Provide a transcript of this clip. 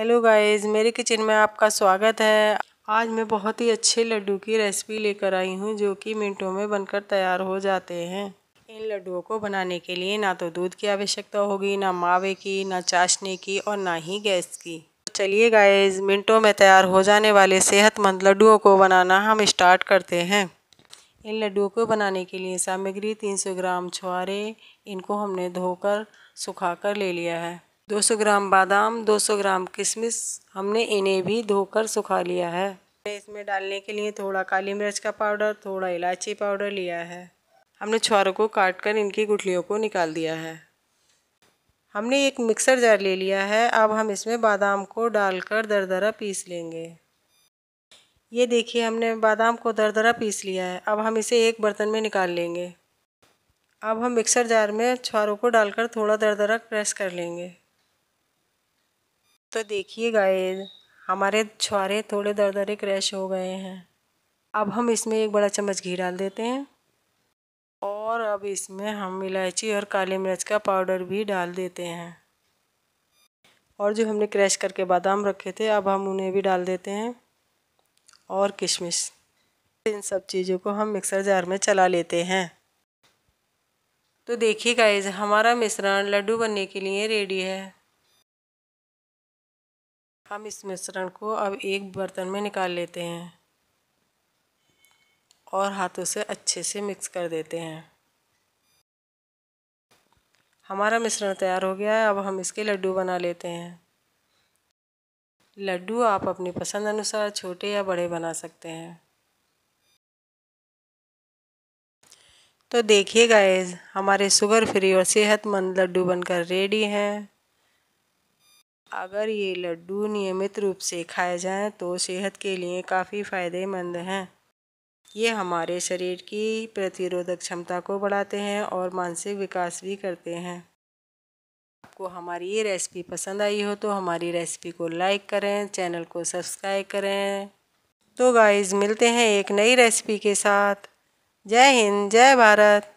hello guys मेरे kitchen में आपका स्वागत है आज मैं बहुत ही अच्छे लड्डू की रेसिपी लेकर आई हूँ जो कि मिनटों में बनकर तैयार हो जाते हैं इन लड्डुओं को बनाने के लिए ना तो दूध की आवश्यकता होगी ना मावे की ना चाशनी की और ना ही गैस की तो चलिए गाइस मिनटों में तैयार हो जाने वाले सेहतमंद लड्डुओं को बनाना हम स्टार्ट करते हैं इन लड्डुओं को बनाने के लिए सामग्री तीन ग्राम छुआरे इनको हमने धोकर सुखा ले लिया है 200 ग्राम बादाम 200 ग्राम किशमिश हमने इन्हें भी धोकर सुखा लिया है इसमें डालने के लिए थोड़ा काली मिर्च का पाउडर थोड़ा इलायची पाउडर लिया है हमने छुआरों को काट कर इनकी गुठलियों को निकाल दिया है हमने एक मिक्सर जार ले लिया है अब हम इसमें बादाम को डालकर दरदरा पीस लेंगे ये देखिए हमने बादाम को दरदरा पीस लिया है अब हम इसे एक बर्तन में निकाल लेंगे अब हम मिक्सर जार में छुआरों को डालकर थोड़ा दरदरा प्रेस कर लेंगे तो देखिए गाय हमारे छुआरे थोड़े दर दरे क्रैश हो गए हैं अब हम इसमें एक बड़ा चम्मच घी डाल देते हैं और अब इसमें हम इलायची और काली मिर्च का पाउडर भी डाल देते हैं और जो हमने क्रैश करके बादाम रखे थे अब हम उन्हें भी डाल देते हैं और किशमिश इन सब चीज़ों को हम मिक्सर जार में चला लेते हैं तो देखिए गाइज हमारा मिश्रण लड्डू बनने के लिए रेडी है हम इस मिश्रण को अब एक बर्तन में निकाल लेते हैं और हाथों से अच्छे से मिक्स कर देते हैं हमारा मिश्रण तैयार हो गया है अब हम इसके लड्डू बना लेते हैं लड्डू आप अपनी पसंद अनुसार छोटे या बड़े बना सकते हैं तो देखिए गाइस हमारे शुगर फ्री और सेहतमंद लड्डू बनकर रेडी हैं अगर ये लड्डू नियमित रूप से खाए जाएं तो सेहत के लिए काफ़ी फ़ायदेमंद हैं ये हमारे शरीर की प्रतिरोधक क्षमता को बढ़ाते हैं और मानसिक विकास भी करते हैं आपको हमारी ये रेसिपी पसंद आई हो तो हमारी रेसिपी को लाइक करें चैनल को सब्सक्राइब करें तो गाइज़ मिलते हैं एक नई रेसिपी के साथ जय हिंद जय भारत